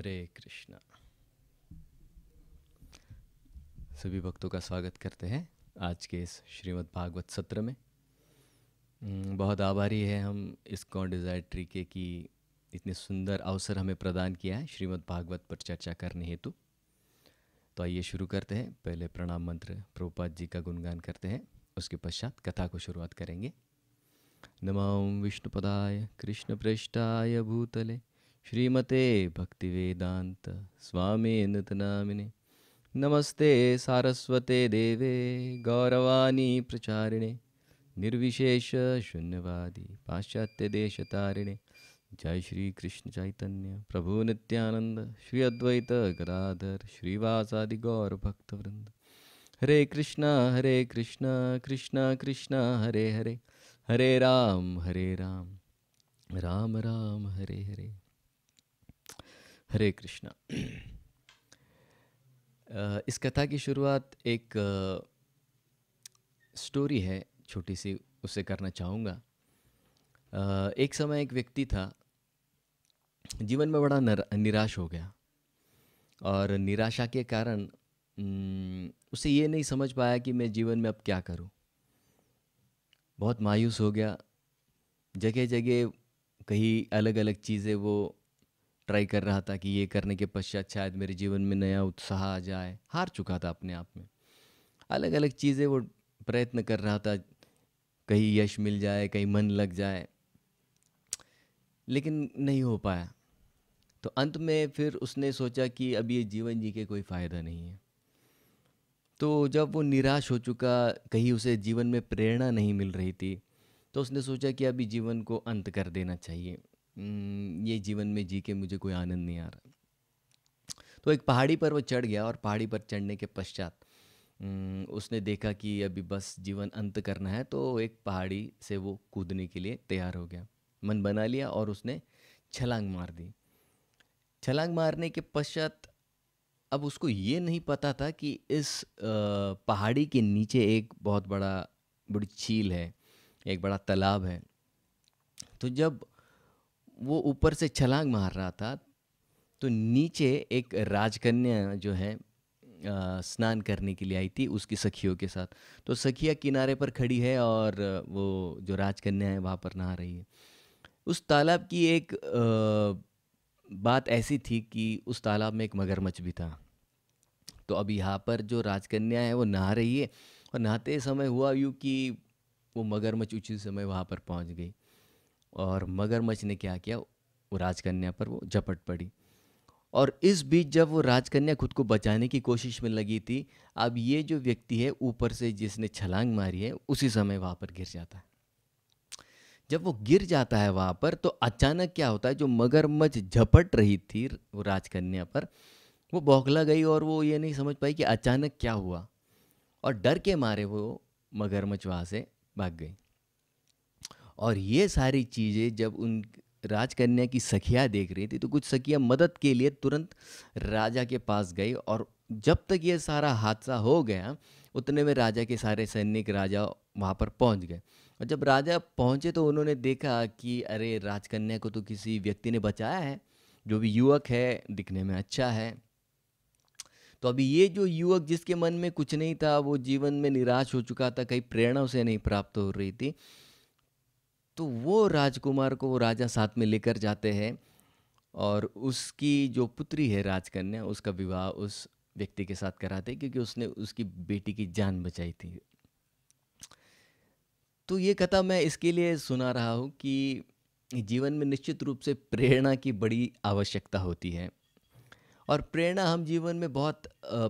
हरे कृष्णा सभी भक्तों का स्वागत करते हैं आज के इस श्रीमद् भागवत सत्र में बहुत आभारी है हम इस कौन डिज़ायर ट्रीके की इतने सुंदर अवसर हमें प्रदान किया है श्रीमद् भागवत पर चर्चा करने हेतु तो आइए शुरू करते हैं पहले प्रणाम मंत्र प्रभुपाद जी का गुणगान करते हैं उसके पश्चात कथा को शुरुआत करेंगे नमो विष्णुपदाय कृष्ण प्रेष्ठाय भूतले श्रीमते भक्तिवेदांत स्वामी नतनामिने नमस्ते सारस्वते देवे गौरवाणी प्रचारिणे निर्विशेष शून्यवादी पाश्चात्य देश तारिणे जय श्री कृष्ण चैतन्य प्रभु नित्यानंद श्री अद्वैत गदाधर श्रीवासादि गौर भक्तवृंद हरे कृष्णा हरे कृष्णा कृष्णा कृष्णा हरे हरे हरे राम हरे राम राम राम हरे हरे हरे कृष्णा इस कथा की शुरुआत एक स्टोरी है छोटी सी उसे करना चाहूँगा एक समय एक व्यक्ति था जीवन में बड़ा निराश हो गया और निराशा के कारण उसे ये नहीं समझ पाया कि मैं जीवन में अब क्या करूँ बहुत मायूस हो गया जगह जगह कहीं अलग अलग चीज़ें वो ट्राई कर रहा था कि ये करने के पश्चात शायद मेरे जीवन में नया उत्साह आ जाए हार चुका था अपने आप में अलग अलग चीज़ें वो प्रयत्न कर रहा था कहीं यश मिल जाए कहीं मन लग जाए लेकिन नहीं हो पाया तो अंत में फिर उसने सोचा कि अब ये जीवन जी के कोई फ़ायदा नहीं है तो जब वो निराश हो चुका कहीं उसे जीवन में प्रेरणा नहीं मिल रही थी तो उसने सोचा कि अभी जीवन को अंत कर देना चाहिए ये जीवन में जी के मुझे कोई आनंद नहीं आ रहा तो एक पहाड़ी पर वो चढ़ गया और पहाड़ी पर चढ़ने के पश्चात उसने देखा कि अभी बस जीवन अंत करना है तो एक पहाड़ी से वो कूदने के लिए तैयार हो गया मन बना लिया और उसने छलांग मार दी छलांग मारने के पश्चात अब उसको ये नहीं पता था कि इस पहाड़ी के नीचे एक बहुत बड़ा बड़ी झील है एक बड़ा तालाब है तो जब वो ऊपर से छलांग मार रहा था तो नीचे एक राजकन्या जो है आ, स्नान करने के लिए आई थी उसकी सखियों के साथ तो सखिया किनारे पर खड़ी है और वो जो राजकन्या है वहाँ पर नहा रही है उस तालाब की एक आ, बात ऐसी थी कि उस तालाब में एक मगरमच्छ भी था तो अब यहाँ पर जो राजकन्या है वो नहा रही है और नहाते समय हुआ यूँ कि वो मगरमच्छ उचित समय वहाँ पर पहुँच गई और मगरमच्छ ने क्या किया वो राजकन्या पर वो झपट पड़ी और इस बीच जब वो राजकन्या खुद को बचाने की कोशिश में लगी थी अब ये जो व्यक्ति है ऊपर से जिसने छलांग मारी है उसी समय वहाँ पर गिर जाता है जब वो गिर जाता है वहाँ पर तो अचानक क्या होता है जो मगरमच्छ झपट रही थी वो राजकन्या पर वो बौखला गई और वो ये नहीं समझ पाई कि अचानक क्या हुआ और डर के मारे वो मगरमच्छ वहाँ से भाग गई और ये सारी चीज़ें जब उन राजकन्या की सखिया देख रही थी तो कुछ सखिया मदद के लिए तुरंत राजा के पास गई और जब तक ये सारा हादसा हो गया उतने में राजा के सारे सैनिक राजा वहाँ पर पहुँच गए और जब राजा पहुँचे तो उन्होंने देखा कि अरे राजकन्या को तो किसी व्यक्ति ने बचाया है जो भी युवक है दिखने में अच्छा है तो अभी ये जो युवक जिसके मन में कुछ नहीं था वो जीवन में निराश हो चुका था कहीं प्रेरणा उसे नहीं प्राप्त हो रही थी तो वो राजकुमार को वो राजा साथ में लेकर जाते हैं और उसकी जो पुत्री है राजकन्या उसका विवाह उस व्यक्ति के साथ कराते क्योंकि उसने उसकी बेटी की जान बचाई थी तो ये कथा मैं इसके लिए सुना रहा हूँ कि जीवन में निश्चित रूप से प्रेरणा की बड़ी आवश्यकता होती है और प्रेरणा हम जीवन में बहुत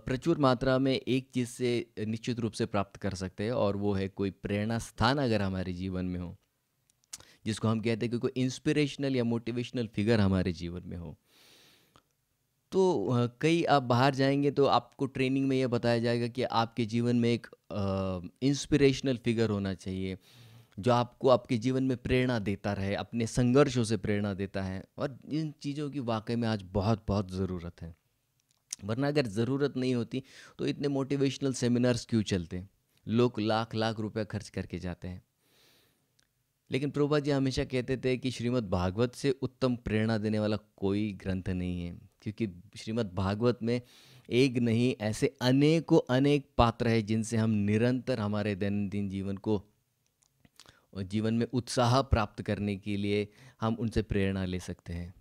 प्रचुर मात्रा में एक चीज़ से निश्चित रूप से प्राप्त कर सकते हैं और वो है कोई प्रेरणा स्थान अगर हमारे जीवन में हो जिसको हम कहते हैं कि कोई इंस्पिरेशनल या मोटिवेशनल फिगर हमारे जीवन में हो तो कई आप बाहर जाएंगे तो आपको ट्रेनिंग में यह बताया जाएगा कि आपके जीवन में एक इंस्पिरेशनल फिगर होना चाहिए जो आपको आपके जीवन में प्रेरणा देता रहे अपने संघर्षों से प्रेरणा देता है और इन चीज़ों की वाकई में आज बहुत बहुत ज़रूरत है वरना अगर ज़रूरत नहीं होती तो इतने मोटिवेशनल सेमिनार्स क्यों चलते लोग लाख लाख रुपया खर्च करके जाते हैं लेकिन प्रभुपा जी हमेशा कहते थे कि श्रीमद् भागवत से उत्तम प्रेरणा देने वाला कोई ग्रंथ नहीं है क्योंकि श्रीमद् भागवत में एक नहीं ऐसे अनेकों अनेक पात्र है जिनसे हम निरंतर हमारे दैनंदिन जीवन को और जीवन में उत्साह प्राप्त करने के लिए हम उनसे प्रेरणा ले सकते हैं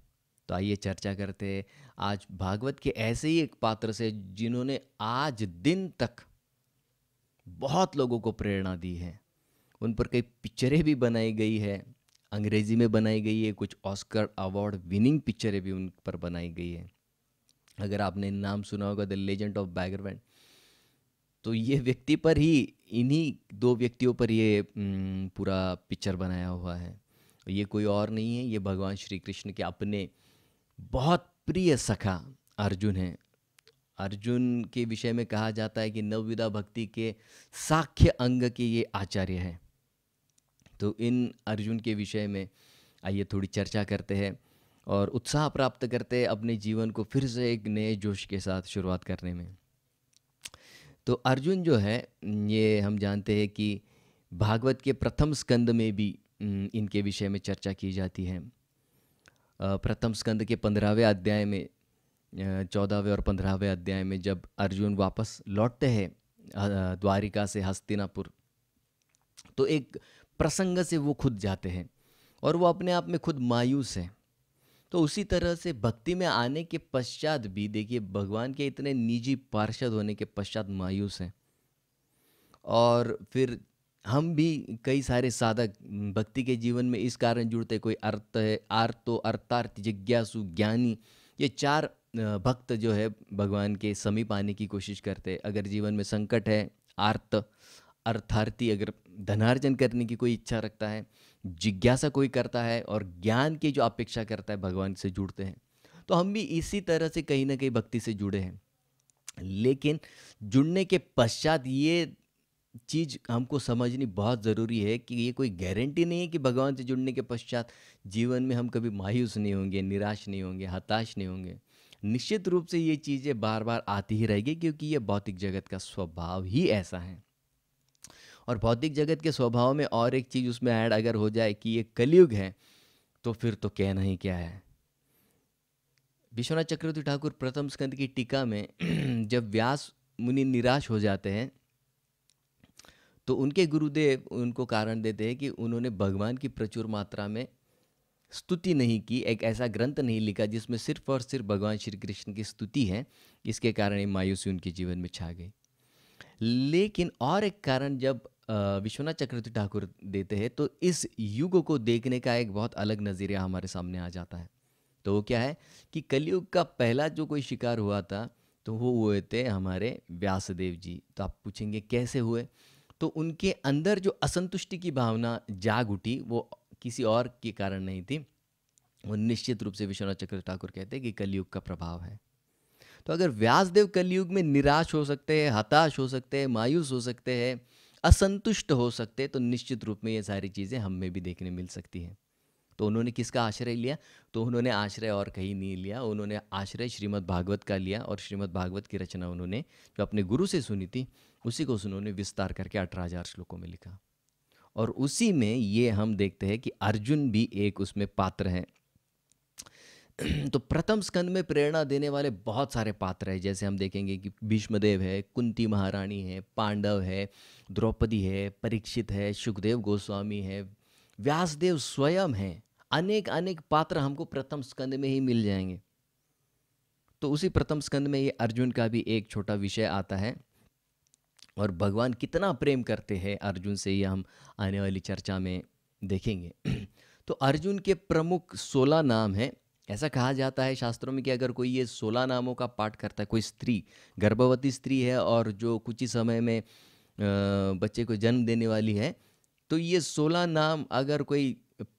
तो आइए चर्चा करते हैं आज भागवत के ऐसे ही एक पात्र से जिन्होंने आज दिन तक बहुत लोगों को प्रेरणा दी है उन पर कई पिक्चरें भी बनाई गई है अंग्रेज़ी में बनाई गई है कुछ ऑस्कर अवार्ड विनिंग पिक्चरें भी उन पर बनाई गई है अगर आपने नाम सुना होगा द लेजेंड ऑफ बैगरवैंड तो ये व्यक्ति पर ही इन्हीं दो व्यक्तियों पर ये पूरा पिक्चर बनाया हुआ है ये कोई और नहीं है ये भगवान श्री कृष्ण के अपने बहुत प्रिय सखा अर्जुन हैं अर्जुन के विषय में कहा जाता है कि नवविदा भक्ति के साख्य अंग के ये आचार्य हैं तो इन अर्जुन के विषय में आइए थोड़ी चर्चा करते हैं और उत्साह प्राप्त करते हैं अपने जीवन को फिर से एक नए जोश के साथ शुरुआत करने में तो अर्जुन जो है ये हम जानते हैं कि भागवत के प्रथम स्कंद में भी इनके विषय में चर्चा की जाती है प्रथम स्कंद के पंद्रहवें अध्याय में चौदहवें और पंद्रहवें अध्याय में जब अर्जुन वापस लौटते हैं द्वारिका से हस्तिनापुर तो एक प्रसंग से वो खुद जाते हैं और वो अपने आप में खुद मायूस हैं तो उसी तरह से भक्ति में आने के पश्चात भी देखिए भगवान के इतने निजी पार्षद होने के पश्चात मायूस हैं और फिर हम भी कई सारे साधक भक्ति के जीवन में इस कारण जुड़ते कोई अर्थ है आर्तो अर्थार्थ जिज्ञासु ज्ञानी ये चार भक्त जो है भगवान के समीप आने की कोशिश करते अगर जीवन में संकट है आर्त अर्थार्थी अगर धनार्जन करने की कोई इच्छा रखता है जिज्ञासा कोई करता है और ज्ञान की जो अपेक्षा करता है भगवान से जुड़ते हैं तो हम भी इसी तरह से कहीं ना कहीं भक्ति से जुड़े हैं लेकिन जुड़ने के पश्चात ये चीज़ हमको समझनी बहुत ज़रूरी है कि ये कोई गारंटी नहीं है कि भगवान से जुड़ने के पश्चात जीवन में हम कभी मायूस नहीं होंगे निराश नहीं होंगे हताश नहीं होंगे निश्चित रूप से ये चीज़ें बार बार आती ही रहेगी क्योंकि ये भौतिक जगत का स्वभाव ही ऐसा है और भौतिक जगत के स्वभाव में और एक चीज़ उसमें ऐड अगर हो जाए कि ये कलयुग है तो फिर तो कहना ही क्या है विश्वनाथ चक्रवर्ती ठाकुर प्रथम स्कंद की टीका में जब व्यास मुनि निराश हो जाते हैं तो उनके गुरुदेव उनको कारण देते हैं कि उन्होंने भगवान की प्रचुर मात्रा में स्तुति नहीं की एक ऐसा ग्रंथ नहीं लिखा जिसमें सिर्फ और सिर्फ भगवान श्री कृष्ण की स्तुति है इसके कारण ये मायूसी उनके जीवन में छा गई लेकिन और एक कारण जब विश्वनाथ चक्रवर्ती ठाकुर देते हैं तो इस युग को देखने का एक बहुत अलग नज़रिया हमारे सामने आ जाता है तो वो क्या है कि कलयुग का पहला जो कोई शिकार हुआ था तो वो हुए थे हमारे व्यासदेव जी तो आप पूछेंगे कैसे हुए तो उनके अंदर जो असंतुष्टि की भावना जाग उठी वो किसी और के कारण नहीं थी वो निश्चित रूप से विश्वनाथ चक्रवर्ती ठाकुर कहते हैं कि कलयुग का प्रभाव है तो अगर व्यासदेव कलयुग में निराश हो सकते हैं हताश हो सकते हैं मायूस हो सकते हैं असंतुष्ट हो सकते तो निश्चित रूप में ये सारी चीज़ें हम में भी देखने मिल सकती हैं तो उन्होंने किसका आश्रय लिया तो उन्होंने आश्रय और कहीं नहीं लिया उन्होंने आश्रय श्रीमद् भागवत का लिया और श्रीमद् भागवत की रचना उन्होंने जो अपने गुरु से सुनी थी उसी को उन्होंने विस्तार करके अठारह हज़ार श्लोकों में लिखा और उसी में ये हम देखते हैं कि अर्जुन भी एक उसमें पात्र हैं तो प्रथम स्कंद में प्रेरणा देने वाले बहुत सारे पात्र हैं जैसे हम देखेंगे कि भीष्मदेव है कुंती महारानी है पांडव है द्रौपदी है परीक्षित है सुखदेव गोस्वामी है व्यासदेव स्वयं हैं अनेक अनेक पात्र हमको प्रथम स्कंद में ही मिल जाएंगे तो उसी प्रथम स्कंद में ये अर्जुन का भी एक छोटा विषय आता है और भगवान कितना प्रेम करते हैं अर्जुन से ये हम आने वाली चर्चा में देखेंगे तो अर्जुन के प्रमुख सोलह नाम हैं ऐसा कहा जाता है शास्त्रों में कि अगर कोई ये सोलह नामों का पाठ करता है कोई स्त्री गर्भवती स्त्री है और जो कुछ ही समय में बच्चे को जन्म देने वाली है तो ये सोलह नाम अगर कोई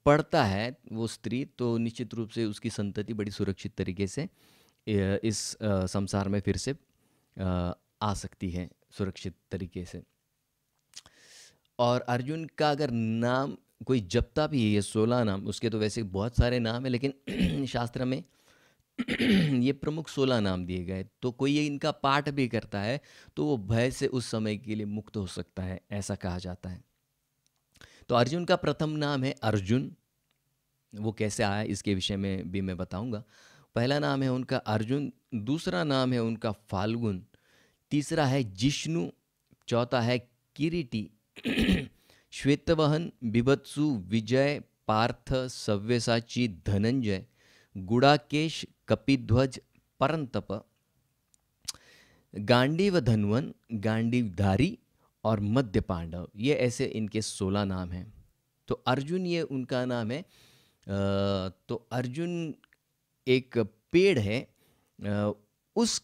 पढ़ता है वो स्त्री तो निश्चित रूप से उसकी संतति बड़ी सुरक्षित तरीके से इस संसार में फिर से आ सकती है सुरक्षित तरीके से और अर्जुन का अगर नाम कोई जपता भी है ये सोलह नाम उसके तो वैसे बहुत सारे नाम है लेकिन शास्त्र में ये प्रमुख सोलह नाम दिए गए तो कोई ये इनका पाठ भी करता है तो वो भय से उस समय के लिए मुक्त हो सकता है ऐसा कहा जाता है तो अर्जुन का प्रथम नाम है अर्जुन वो कैसे आया इसके विषय में भी मैं बताऊंगा पहला नाम है उनका अर्जुन दूसरा नाम है उनका फाल्गुन तीसरा है जिष्णु चौथा है किरीटी श्वेतवहन बिभत्सु विजय पार्थ सव्यसाची धनंजय गुड़ाकेश कपिध्वज परंतप गांडीव धनवन गांडीवधारी और मध्य पांडव ये ऐसे इनके सोलह नाम हैं तो अर्जुन ये उनका नाम है तो अर्जुन एक पेड़ है उस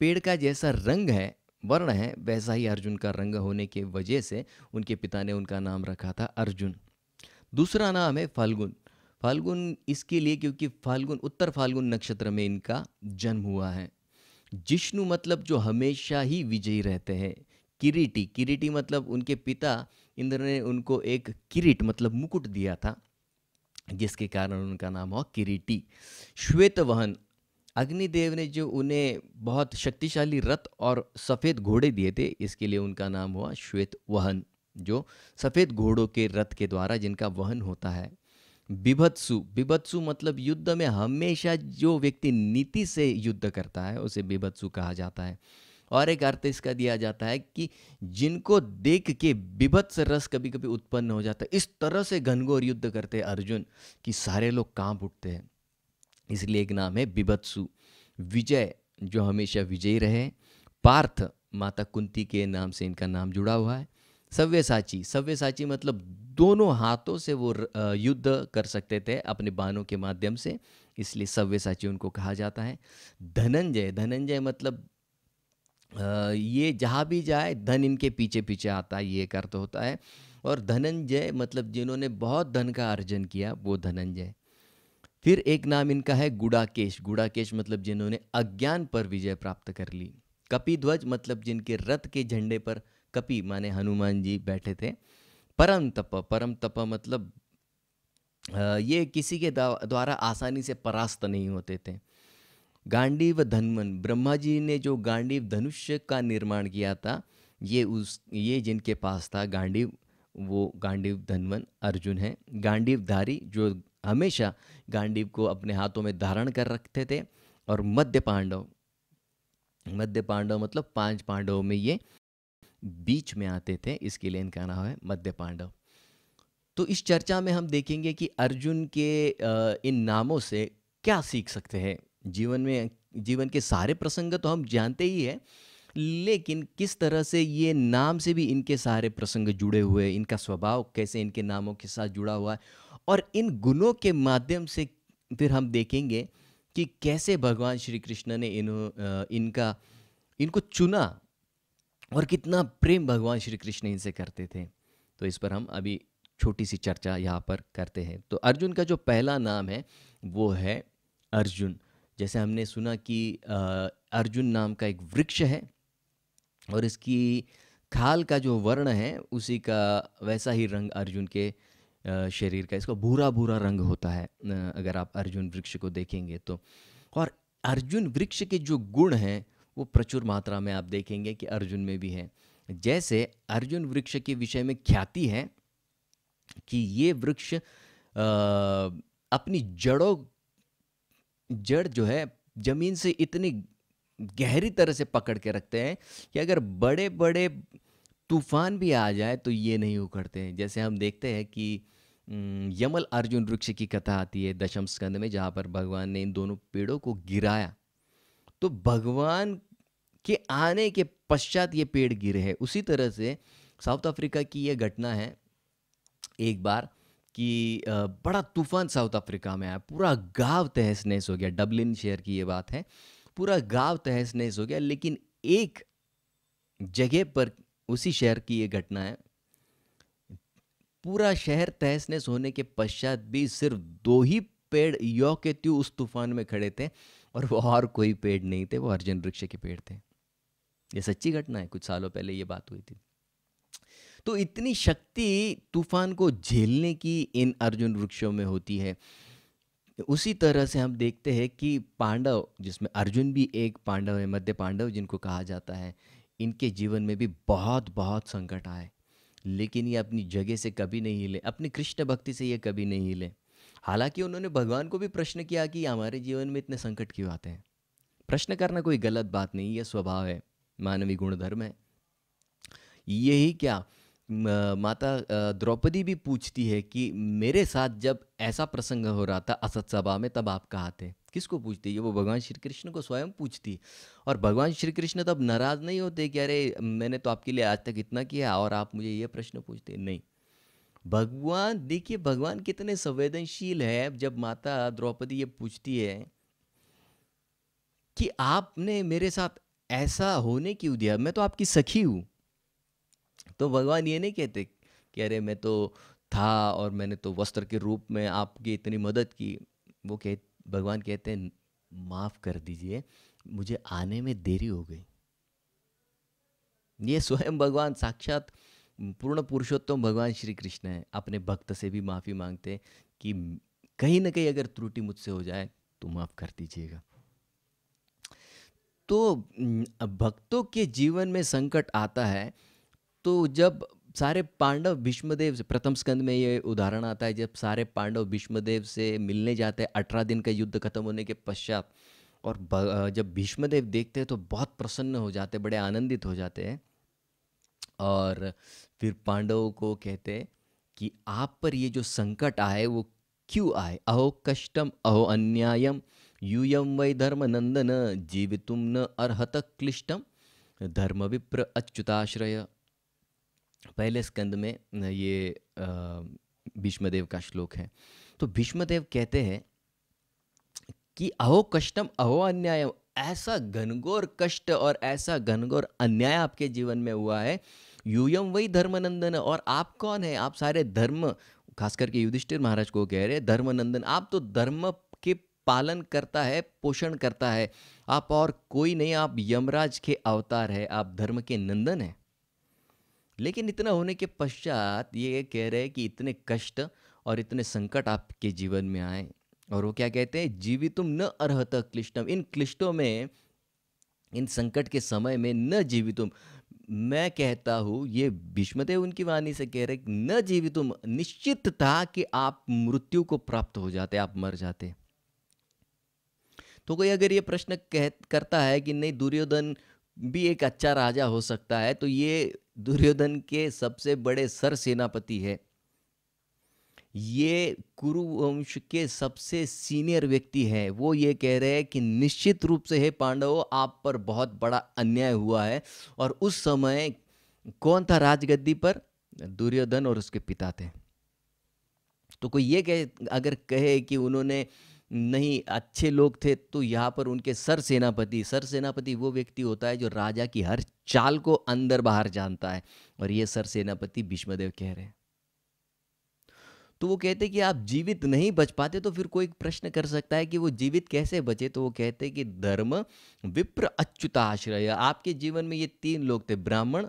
पेड़ का जैसा रंग है वर्ण है वैसा ही अर्जुन का रंग होने के वजह से उनके पिता ने उनका नाम रखा था अर्जुन दूसरा नाम है फाल्गुन फाल्गुन इसके लिए क्योंकि फाल्गुन उत्तर फाल्गुन नक्षत्र में इनका जन्म हुआ है जिष्णु मतलब जो हमेशा ही विजयी रहते हैं किरीटी किरीटी मतलब उनके पिता इंद्र ने उनको एक किरीट मतलब मुकुट दिया था जिसके कारण उनका नाम हुआ किरीटी श्वेत वहन अग्निदेव ने जो उन्हें बहुत शक्तिशाली रथ और सफ़ेद घोड़े दिए थे इसके लिए उनका नाम हुआ श्वेत वहन जो सफ़ेद घोड़ों के रथ के द्वारा जिनका वहन होता है बिभत्सु बिभत्सु मतलब युद्ध में हमेशा जो व्यक्ति नीति से युद्ध करता है उसे बिभत्सु कहा जाता है और एक अर्थ इसका दिया जाता है कि जिनको देख के बिभत्स रस कभी कभी उत्पन्न हो जाता है इस तरह से घनघोर युद्ध करते अर्जुन कि सारे लोग कांप उठते हैं इसलिए एक नाम है बिभत्सु विजय जो हमेशा विजयी रहे पार्थ माता कुंती के नाम से इनका नाम जुड़ा हुआ है सव्य साची सव्य साची मतलब दोनों हाथों से वो युद्ध कर सकते थे अपने बाणों के माध्यम से इसलिए सव्य साची उनको कहा जाता है धनंजय धनंजय मतलब ये जहाँ भी जाए धन इनके पीछे पीछे आता है ये एक तो होता है और धनंजय मतलब जिन्होंने बहुत धन का अर्जन किया वो धनंजय फिर एक नाम इनका है गुड़ाकेश गुड़ाकेश मतलब जिन्होंने अज्ञान पर विजय प्राप्त कर ली कपिध्वज मतलब जिनके रथ के झंडे पर कपि माने हनुमान जी बैठे थे परम तप परम तप मतलब ये किसी के द्वारा आसानी से परास्त नहीं होते थे गांडीव धनमन ब्रह्मा जी ने जो गांडीव धनुष का निर्माण किया था ये उस ये जिनके पास था गांडीव वो गांडीव धनवन अर्जुन है गांडीव धारी जो हमेशा गांडीव को अपने हाथों में धारण कर रखते थे और मध्य पांडव मध्य पांडव मतलब पांच पांडवों में ये बीच में आते थे इसके लिए इनका नाम है मध्य पांडव तो इस चर्चा में हम देखेंगे कि अर्जुन के इन नामों से क्या सीख सकते हैं जीवन में जीवन के सारे प्रसंग तो हम जानते ही हैं लेकिन किस तरह से ये नाम से भी इनके सारे प्रसंग जुड़े हुए इनका स्वभाव कैसे इनके नामों के साथ जुड़ा हुआ है और इन गुणों के माध्यम से फिर हम देखेंगे कि कैसे भगवान श्री कृष्ण ने इन इनका इनको चुना और कितना प्रेम भगवान श्री कृष्ण इनसे करते थे तो इस पर हम अभी छोटी सी चर्चा यहाँ पर करते हैं तो अर्जुन का जो पहला नाम है वो है अर्जुन जैसे हमने सुना कि अर्जुन नाम का एक वृक्ष है और इसकी खाल का जो वर्ण है उसी का वैसा ही रंग अर्जुन के शरीर का इसका भूरा भूरा रंग होता है अगर आप अर्जुन वृक्ष को देखेंगे तो और अर्जुन वृक्ष के जो गुण हैं वो प्रचुर मात्रा में आप देखेंगे कि अर्जुन में भी है जैसे अर्जुन वृक्ष के विषय में ख्याति है कि ये वृक्ष अपनी जड़ों जड़ जो है जमीन से इतनी गहरी तरह से पकड़ के रखते हैं कि अगर बड़े बड़े तूफान भी आ जाए तो ये नहीं उखड़ते हैं जैसे हम देखते हैं कि यमल अर्जुन वृक्ष की कथा आती है दशम स्कंद में जहाँ पर भगवान ने इन दोनों पेड़ों को गिराया तो भगवान के आने के पश्चात ये पेड़ गिरे हैं उसी तरह से साउथ अफ्रीका की यह घटना है एक बार कि बड़ा तूफान साउथ अफ्रीका में आया पूरा गांव तहस नहस हो गया डबलिन शहर की ये बात है पूरा गांव तहस नहस हो गया लेकिन एक जगह पर उसी शहर की ये घटना है पूरा शहर तहस ने सोने के पश्चात भी सिर्फ दो ही पेड़ यो के त्यू उस तूफान में खड़े थे और वो और कोई पेड़ नहीं थे वो अर्जुन वृक्ष के पेड़ थे ये सच्ची घटना है कुछ सालों पहले ये बात हुई थी तो इतनी शक्ति तूफान को झेलने की इन अर्जुन वृक्षों में होती है उसी तरह से हम देखते हैं कि पांडव जिसमें अर्जुन भी एक पांडव है मध्य पांडव जिनको कहा जाता है इनके जीवन में भी बहुत बहुत संकट आए लेकिन ये अपनी जगह से कभी नहीं हिले अपनी कृष्ण भक्ति से ये कभी नहीं हिले हालांकि उन्होंने भगवान को भी प्रश्न किया कि हमारे जीवन में इतने संकट क्यों आते हैं प्रश्न करना कोई गलत बात नहीं यह स्वभाव है मानवीय गुणधर्म है यही क्या माता द्रौपदी भी पूछती है कि मेरे साथ जब ऐसा प्रसंग हो रहा था असत सभा में तब आप कहा थे किसको पूछती है वो भगवान श्री कृष्ण को स्वयं पूछती और भगवान श्री कृष्ण तब तो नाराज़ नहीं होते कि अरे मैंने तो आपके लिए आज तक इतना किया और आप मुझे ये प्रश्न पूछते नहीं भगवान देखिए भगवान कितने संवेदनशील है जब माता द्रौपदी ये पूछती है कि आपने मेरे साथ ऐसा होने क्यों दिया मैं तो आपकी सखी हूं तो भगवान ये नहीं कहते कि अरे मैं तो था और मैंने तो वस्त्र के रूप में आपकी इतनी मदद की वो कह भगवान कहते हैं माफ़ कर दीजिए मुझे आने में देरी हो गई ये स्वयं भगवान साक्षात पूर्ण पुरुषोत्तम भगवान श्री कृष्ण है अपने भक्त से भी माफ़ी मांगते कि कहीं ना कहीं अगर त्रुटि मुझसे हो जाए तो माफ़ कर दीजिएगा तो भक्तों के जीवन में संकट आता है तो जब सारे पांडव भीष्मदेव से प्रथम स्कंद में ये उदाहरण आता है जब सारे पांडव भीष्मदेव से मिलने जाते हैं अठारह दिन का युद्ध खत्म होने के पश्चात और जब भीष्मदेव देखते हैं तो बहुत प्रसन्न हो जाते बड़े आनंदित हो जाते हैं और फिर पांडवों को कहते कि आप पर ये जो संकट आए वो क्यों आए अहो कष्टम अहो अन्यायम यूयम वै धर्म नंदन जीवितुम न अर्हत क्लिष्टम धर्म विप्र अच्युताश्रय पहले स्कंद में ये भीष्मदेव का श्लोक है तो भीष्मदेव कहते हैं कि अहो कष्टम अहो अन्याय ऐसा घनघोर कष्ट और ऐसा घनघोर अन्याय आपके जीवन में हुआ है यूयम वही धर्मनंदन और आप कौन है आप सारे धर्म खास करके युधिष्ठिर महाराज को कह रहे धर्मनंदन आप तो धर्म के पालन करता है पोषण करता है आप और कोई नहीं आप यमराज के अवतार है आप धर्म के नंदन है लेकिन इतना होने के पश्चात ये कह रहे हैं कि इतने कष्ट और इतने संकट आपके जीवन में आए और वो क्या कहते हैं जीवितुम न अर्हत क्लिष्टम इन क्लिष्टों में इन संकट के समय में न जीवितुम मैं कहता हूँ ये भीष्मदेव उनकी वाणी से कह रहे न जीवितुम निश्चित था कि आप मृत्यु को प्राप्त हो जाते आप मर जाते तो कोई अगर ये प्रश्न कह करता है कि नहीं दुर्योधन भी एक अच्छा राजा हो सकता है तो ये दुर्योधन के सबसे बड़े सर सेनापति है ये कुरुवंश के सबसे सीनियर व्यक्ति हैं वो ये कह रहे हैं कि निश्चित रूप से हे पांडव आप पर बहुत बड़ा अन्याय हुआ है और उस समय कौन था राजगद्दी पर दुर्योधन और उसके पिता थे तो कोई ये कह अगर कहे कि उन्होंने नहीं अच्छे लोग थे तो यहाँ पर उनके सर सेनापति सर सेनापति वो व्यक्ति होता है जो राजा की हर चाल को अंदर बाहर जानता है और ये सर सेनापति भीष्मदेव कह रहे हैं तो वो कहते कि आप जीवित नहीं बच पाते तो फिर कोई प्रश्न कर सकता है कि वो जीवित कैसे बचे तो वो कहते कि धर्म विप्र अच्युता आश्रय आपके जीवन में ये तीन लोग थे ब्राह्मण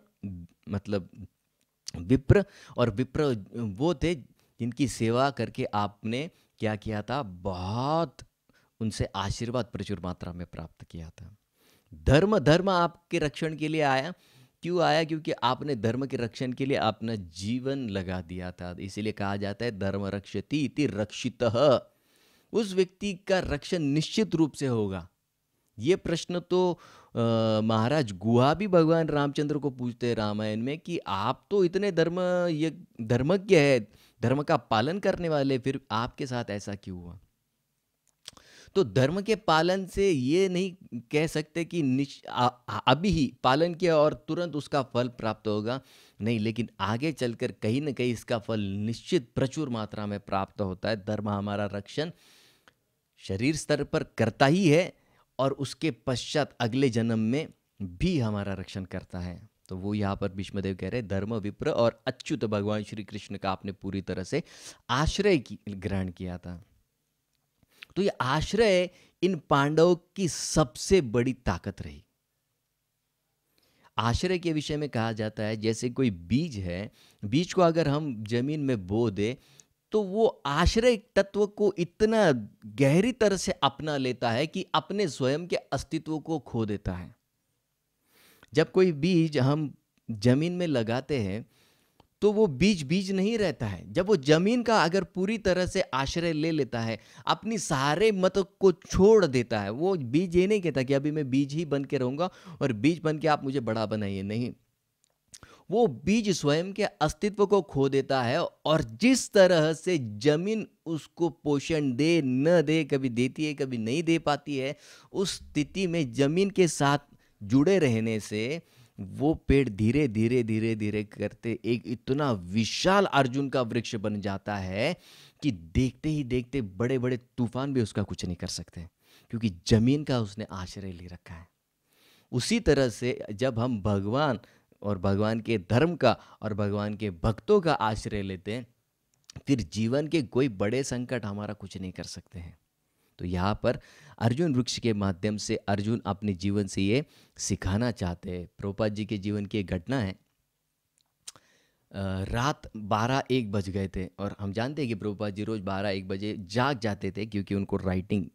मतलब विप्र और विप्र वो थे जिनकी सेवा करके आपने क्या किया था बहुत उनसे आशीर्वाद प्रचुर मात्रा में प्राप्त किया था धर्म धर्म आपके रक्षण के लिए आया क्यों आया क्योंकि आपने धर्म के रक्षण के लिए अपना जीवन लगा दिया था इसीलिए कहा जाता है धर्म रक्षति इति रक्षित उस व्यक्ति का रक्षण निश्चित रूप से होगा ये प्रश्न तो महाराज गुहा भी भगवान रामचंद्र को पूछते हैं रामायण में कि आप तो इतने धर्म ये धर्मज्ञ है धर्म का पालन करने वाले फिर आपके साथ ऐसा क्यों हुआ तो धर्म के पालन से ये नहीं कह सकते कि आ, अभी ही पालन किया और तुरंत उसका फल प्राप्त होगा नहीं लेकिन आगे चलकर कहीं ना कहीं इसका फल निश्चित प्रचुर मात्रा में प्राप्त होता है धर्म हमारा रक्षण शरीर स्तर पर करता ही है और उसके पश्चात अगले जन्म में भी हमारा रक्षण करता है तो वो यहाँ पर भीष्मदेव कह रहे हैं धर्म विप्र और अच्युत भगवान श्री कृष्ण का आपने पूरी तरह से आश्रय की ग्रहण किया था तो ये आश्रय इन पांडवों की सबसे बड़ी ताकत रही आश्रय के विषय में कहा जाता है जैसे कोई बीज है बीज को अगर हम जमीन में बो दे तो वो आश्रय तत्व को इतना गहरी तरह से अपना लेता है कि अपने स्वयं के अस्तित्व को खो देता है जब कोई बीज हम जमीन में लगाते हैं तो वो बीज बीज नहीं रहता है जब वो जमीन का अगर पूरी तरह से आश्रय ले लेता है अपनी सारे मत को छोड़ देता है वो बीज ये नहीं कहता कि अभी मैं बीज ही बन के रहूंगा और बीज बन के आप मुझे बड़ा बनाइए नहीं वो बीज स्वयं के अस्तित्व को खो देता है और जिस तरह से जमीन उसको पोषण दे न दे कभी देती है कभी नहीं दे पाती है उस स्थिति में जमीन के साथ जुड़े रहने से वो पेड़ धीरे धीरे धीरे धीरे करते एक इतना विशाल अर्जुन का वृक्ष बन जाता है कि देखते ही देखते बड़े बड़े तूफान भी उसका कुछ नहीं कर सकते क्योंकि जमीन का उसने आश्रय ले रखा है उसी तरह से जब हम भगवान और भगवान के धर्म का और भगवान के भक्तों का आश्रय लेते हैं फिर जीवन के कोई बड़े संकट हमारा कुछ नहीं कर सकते हैं तो यहाँ पर अर्जुन वृक्ष के माध्यम से अर्जुन अपने जीवन से ये सिखाना चाहते हैं प्रोपाद जी के जीवन की एक घटना है रात बारह एक बज गए थे और हम जानते हैं कि प्रोपाद जी रोज़ बारह एक बजे जाग जाते थे क्योंकि उनको राइटिंग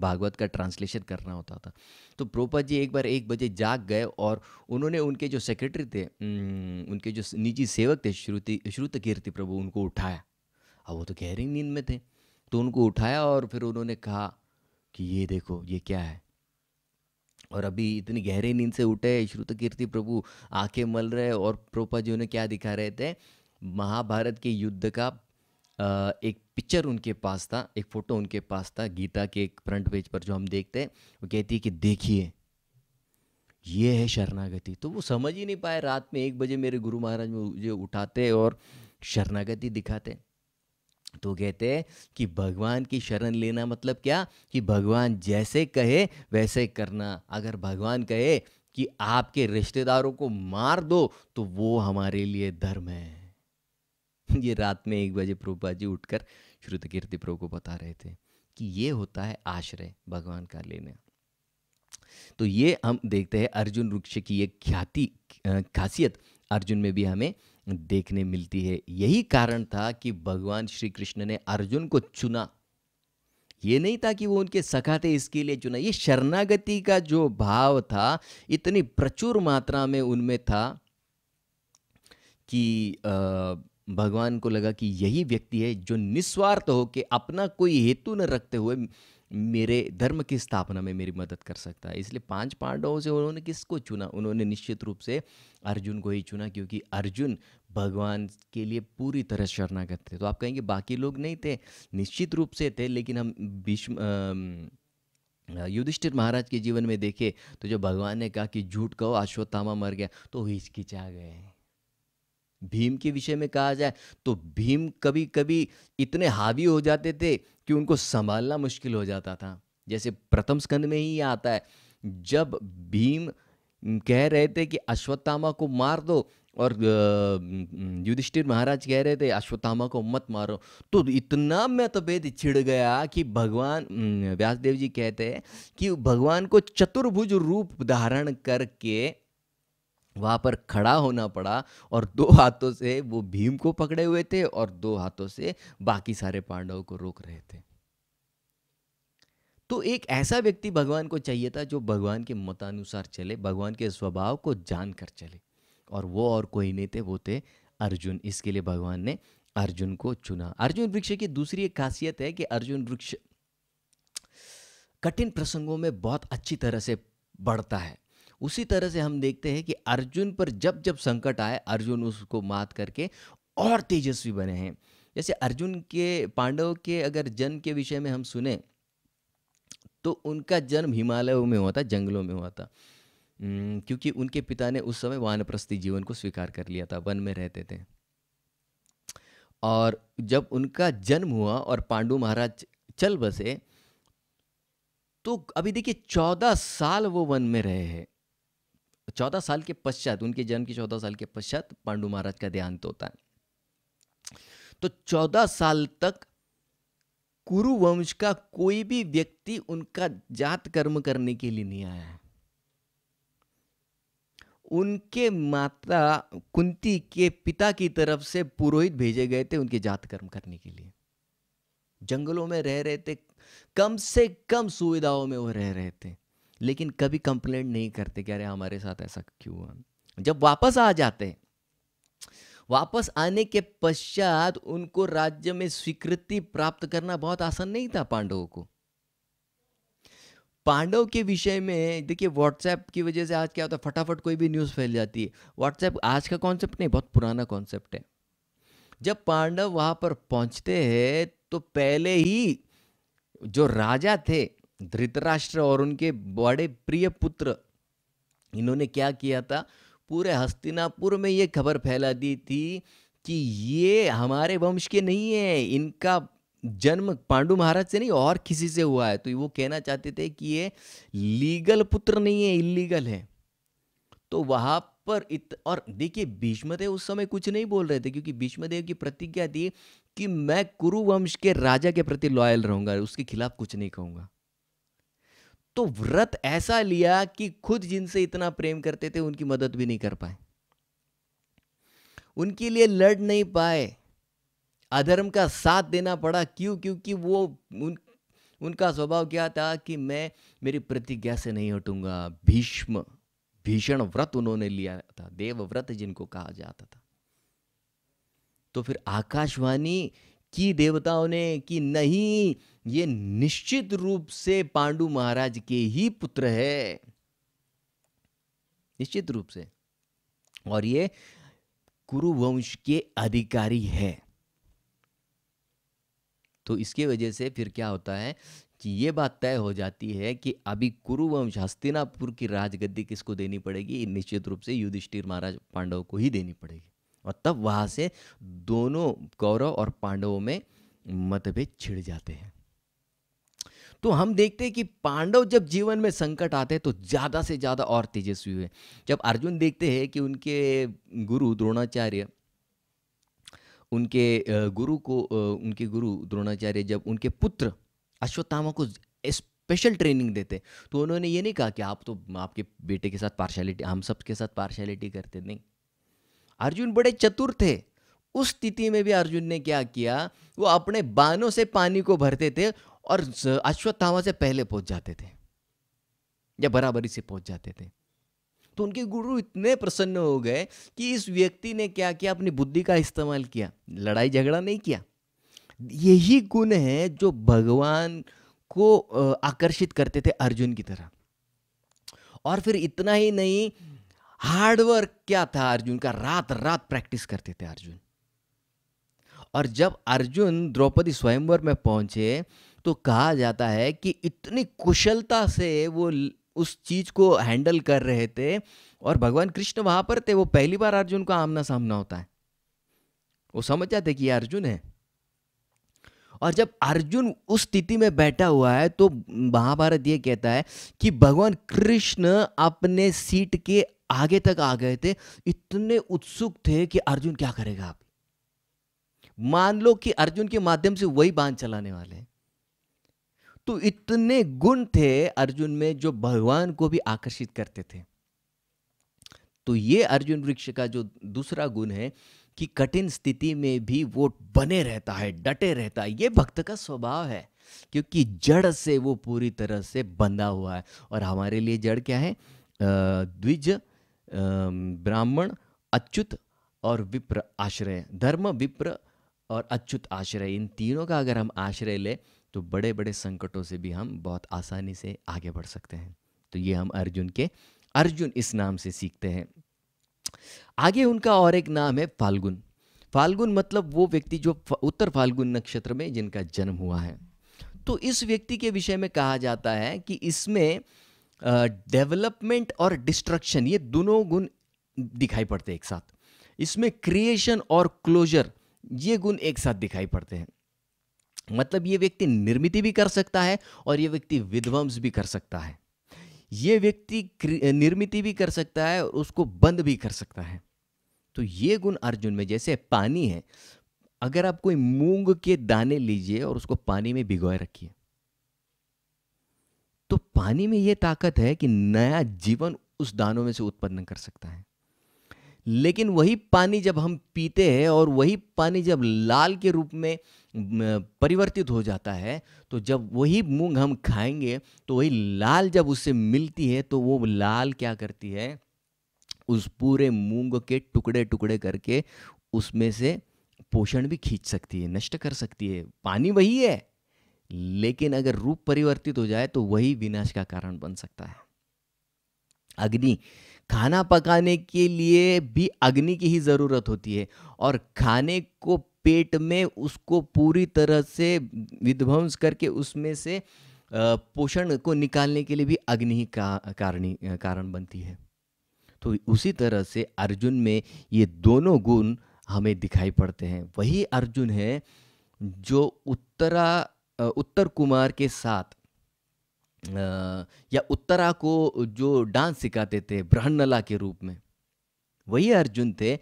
भागवत का ट्रांसलेशन करना होता था तो प्रोपा जी एक बार एक बजे जाग गए और उन्होंने उनके जो सेक्रेटरी थे उनके जो निजी सेवक थे श्रुति श्रुत कीर्ति प्रभु उनको उठाया अब वो तो गहरी नींद में थे तो उनको उठाया और फिर उन्होंने कहा कि ये देखो ये क्या है और अभी इतनी गहरी नींद से उठे श्रुत कीर्ति प्रभु आंखें मल रहे और प्रोपा जी उन्हें क्या दिखा रहे थे महाभारत के युद्ध का एक पिक्चर उनके पास था एक फ़ोटो उनके पास था गीता के एक फ्रंट पेज पर जो हम देखते हैं वो कहती है कि देखिए ये है शरणागति तो वो समझ ही नहीं पाए रात में एक बजे मेरे गुरु महाराज मुझे उठाते और शरणागति दिखाते तो कहते हैं कि भगवान की शरण लेना मतलब क्या कि भगवान जैसे कहे वैसे करना अगर भगवान कहे कि आपके रिश्तेदारों को मार दो तो वो हमारे लिए धर्म है ये रात में एक बजे प्रभुपा जी उठकर श्रुत कीर्ति प्रो को बता रहे थे कि ये होता है आश्रय भगवान का लेना तो ये हम देखते हैं अर्जुन वृक्ष की एक ख्याति खासियत अर्जुन में भी हमें देखने मिलती है यही कारण था कि भगवान श्री कृष्ण ने अर्जुन को चुना ये नहीं था कि वो उनके सखा थे इसके लिए चुना ये शरणागति का जो भाव था इतनी प्रचुर मात्रा में उनमें था कि भगवान को लगा कि यही व्यक्ति है जो निस्वार्थ हो के अपना कोई हेतु न रखते हुए मेरे धर्म की स्थापना में मेरी मदद कर सकता है इसलिए पांच पांडवों से उन्होंने किसको चुना उन्होंने निश्चित रूप से अर्जुन को ही चुना क्योंकि अर्जुन भगवान के लिए पूरी तरह शरणागत थे तो आप कहेंगे बाकी लोग नहीं थे निश्चित रूप से थे लेकिन हम भीष्म युधिष्ठिर महाराज के जीवन में देखे तो जब भगवान ने कहा कि झूठ कहो अश्वत्थामा मर गया तो हिचकिचा गए भीम के विषय में कहा जाए तो भीम कभी कभी इतने हावी हो जाते थे कि उनको संभालना मुश्किल हो जाता था जैसे प्रथम स्कंद में ही आता है जब भीम कह रहे थे कि अश्वत्थामा को मार दो और युधिष्ठिर महाराज कह रहे थे अश्वत्थामा को मत मारो तो इतना मतभेद छिड़ गया कि भगवान व्यासदेव जी कहते हैं कि भगवान को चतुर्भुज रूप धारण करके वहाँ पर खड़ा होना पड़ा और दो हाथों से वो भीम को पकड़े हुए थे और दो हाथों से बाकी सारे पांडवों को रोक रहे थे तो एक ऐसा व्यक्ति भगवान को चाहिए था जो भगवान के मतानुसार चले भगवान के स्वभाव को जान कर चले और वो और कोई नहीं थे वो थे अर्जुन इसके लिए भगवान ने अर्जुन को चुना अर्जुन वृक्ष की दूसरी एक खासियत है कि अर्जुन वृक्ष कठिन प्रसंगों में बहुत अच्छी तरह से बढ़ता है उसी तरह से हम देखते हैं कि अर्जुन पर जब जब संकट आए अर्जुन उसको मात करके और तेजस्वी बने हैं जैसे अर्जुन के पांडव के अगर जन्म के विषय में हम सुने तो उनका जन्म हिमालयों में हुआ था जंगलों में हुआ था क्योंकि उनके पिता ने उस समय वानप्रस्थी जीवन को स्वीकार कर लिया था वन में रहते थे और जब उनका जन्म हुआ और पांडु महाराज चल बसे तो अभी देखिए चौदह साल वो वन में रहे हैं चौदह साल के पश्चात उनके जन्म के चौदह साल के पश्चात पांडु महाराज का देहांत होता है तो चौदह साल तक कुरु वंश का कोई भी व्यक्ति उनका जात कर्म करने के लिए नहीं आया है उनके माता कुंती के पिता की तरफ से पुरोहित भेजे गए थे उनके जात कर्म करने के लिए जंगलों में रह रहे थे कम से कम सुविधाओं में वो रह रहे थे लेकिन कभी कंप्लेंट नहीं करते कि अरे हमारे साथ ऐसा क्यों हुआ जब वापस आ जाते वापस आने के पश्चात उनको राज्य में स्वीकृति प्राप्त करना बहुत आसान नहीं था पांडवों को पांडव के विषय में देखिए व्हाट्सएप की वजह से आज क्या होता है फटाफट कोई भी न्यूज़ फैल जाती है व्हाट्सएप आज का कॉन्सेप्ट नहीं बहुत पुराना कॉन्सेप्ट है जब पांडव वहाँ पर पहुँचते हैं तो पहले ही जो राजा थे धृतराष्ट्र और उनके बड़े प्रिय पुत्र इन्होंने क्या किया था पूरे हस्तिनापुर में ये खबर फैला दी थी कि ये हमारे वंश के नहीं है इनका जन्म पांडु महाराज से नहीं और किसी से हुआ है तो वो कहना चाहते थे कि ये लीगल पुत्र नहीं है इलीगल है तो वहाँ पर इत और देखिए भीष्मदेव उस समय कुछ नहीं बोल रहे थे क्योंकि भीष्मदेव की प्रतिज्ञा थी कि मैं कुरु वंश के राजा के प्रति लॉयल रहूंगा उसके खिलाफ कुछ नहीं कहूंगा तो व्रत ऐसा लिया कि खुद जिनसे इतना प्रेम करते थे उनकी मदद भी नहीं कर पाए उनके लिए लड़ नहीं पाए अधर्म का साथ देना पड़ा क्यों क्योंकि वो उन उनका स्वभाव क्या था कि मैं मेरी प्रतिज्ञा से नहीं हटूंगा भीष्म भीषण व्रत उन्होंने लिया था देव व्रत जिनको कहा जाता था तो फिर आकाशवाणी कि देवताओं ने कि नहीं ये निश्चित रूप से पांडु महाराज के ही पुत्र है निश्चित रूप से और ये कुरुवंश के अधिकारी है तो इसके वजह से फिर क्या होता है कि ये बात तय हो जाती है कि अभी कुरुवंश हस्तिनापुर की राजगद्दी किसको देनी पड़ेगी निश्चित रूप से युधिष्ठिर महाराज पांडव को ही देनी पड़ेगी और तब वहाँ से दोनों कौरव और पांडवों में मतभेद छिड़ जाते हैं तो हम देखते हैं कि पांडव जब जीवन में संकट आते हैं तो ज़्यादा से ज़्यादा और तेजस्वी हुए जब अर्जुन देखते हैं कि उनके गुरु द्रोणाचार्य उनके गुरु को उनके गुरु द्रोणाचार्य जब उनके पुत्र अश्वत्थामा को स्पेशल ट्रेनिंग देते तो उन्होंने ये नहीं कहा कि आप तो आपके बेटे के साथ पार्शलिटी हम सब के साथ पार्शलिटी करते नहीं अर्जुन बड़े चतुर थे उस स्थिति में भी अर्जुन ने क्या किया वो अपने बानों से पानी को भरते थे और अश्वत्थामा से पहले पहुंच जाते थे या बराबरी से पहुंच जाते थे तो उनके गुरु इतने प्रसन्न हो गए कि इस व्यक्ति ने क्या किया अपनी बुद्धि का इस्तेमाल किया लड़ाई झगड़ा नहीं किया यही गुण है जो भगवान को आकर्षित करते थे अर्जुन की तरह और फिर इतना ही नहीं हार्डवर्क क्या था अर्जुन का रात रात प्रैक्टिस करते थे अर्जुन और जब अर्जुन द्रौपदी स्वयंवर में पहुंचे तो कहा जाता है कि इतनी कुशलता से वो उस चीज को हैंडल कर रहे थे और भगवान कृष्ण वहां पर थे वो पहली बार अर्जुन का आमना सामना होता है वो समझ जाते कि अर्जुन है और जब अर्जुन उस स्थिति में बैठा हुआ है तो महाभारत ये कहता है कि भगवान कृष्ण अपने सीट के आगे तक आ गए थे इतने उत्सुक थे कि अर्जुन क्या करेगा आप मान लो कि अर्जुन के माध्यम से वही बांध चलाने वाले तो इतने गुण थे अर्जुन में जो भगवान को भी आकर्षित करते थे तो ये अर्जुन वृक्ष का जो दूसरा गुण है कि कठिन स्थिति में भी वो बने रहता है डटे रहता है ये भक्त का स्वभाव है क्योंकि जड़ से वो पूरी तरह से बंधा हुआ है और हमारे लिए जड़ क्या है द्विज ब्राह्मण अच्युत और विप्र आश्रय धर्म विप्र और अच्युत आश्रय इन तीनों का अगर हम आश्रय ले तो बड़े बड़े संकटों से भी हम बहुत आसानी से आगे बढ़ सकते हैं तो ये हम अर्जुन के अर्जुन इस नाम से सीखते हैं आगे उनका और एक नाम है फाल्गुन फाल्गुन मतलब वो व्यक्ति जो उत्तर फाल्गुन नक्षत्र में जिनका जन्म हुआ है तो इस व्यक्ति के विषय में कहा जाता है कि इसमें डेवलपमेंट और डिस्ट्रक्शन ये दोनों गुण दिखाई पड़ते हैं एक साथ इसमें क्रिएशन और क्लोजर ये गुण एक साथ दिखाई पड़ते हैं मतलब ये व्यक्ति निर्मित भी कर सकता है और ये व्यक्ति विध्वंस भी कर सकता है ये व्यक्ति निर्मित भी कर सकता है और उसको बंद भी कर सकता है तो ये गुण अर्जुन में जैसे पानी है अगर आप कोई मूंग के दाने लीजिए और उसको पानी में भिगोए रखिए तो पानी में यह ताकत है कि नया जीवन उस दानों में से उत्पन्न कर सकता है लेकिन वही पानी जब हम पीते हैं और वही पानी जब लाल के रूप में परिवर्तित हो जाता है तो जब वही मूंग हम खाएंगे तो वही लाल जब उससे मिलती है तो वो लाल क्या करती है उस पूरे मूंग के टुकड़े टुकड़े करके उसमें से पोषण भी खींच सकती है नष्ट कर सकती है पानी वही है लेकिन अगर रूप परिवर्तित हो जाए तो वही विनाश का कारण बन सकता है अग्नि खाना पकाने के लिए भी अग्नि की ही ज़रूरत होती है और खाने को पेट में उसको पूरी तरह से विध्वंस करके उसमें से पोषण को निकालने के लिए भी अग्नि ही का, कारण बनती है तो उसी तरह से अर्जुन में ये दोनों गुण हमें दिखाई पड़ते हैं वही अर्जुन है जो उत्तरा उत्तर कुमार के साथ या उत्तरा को जो डांस सिखाते थे ब्रहणला के रूप में वही अर्जुन थे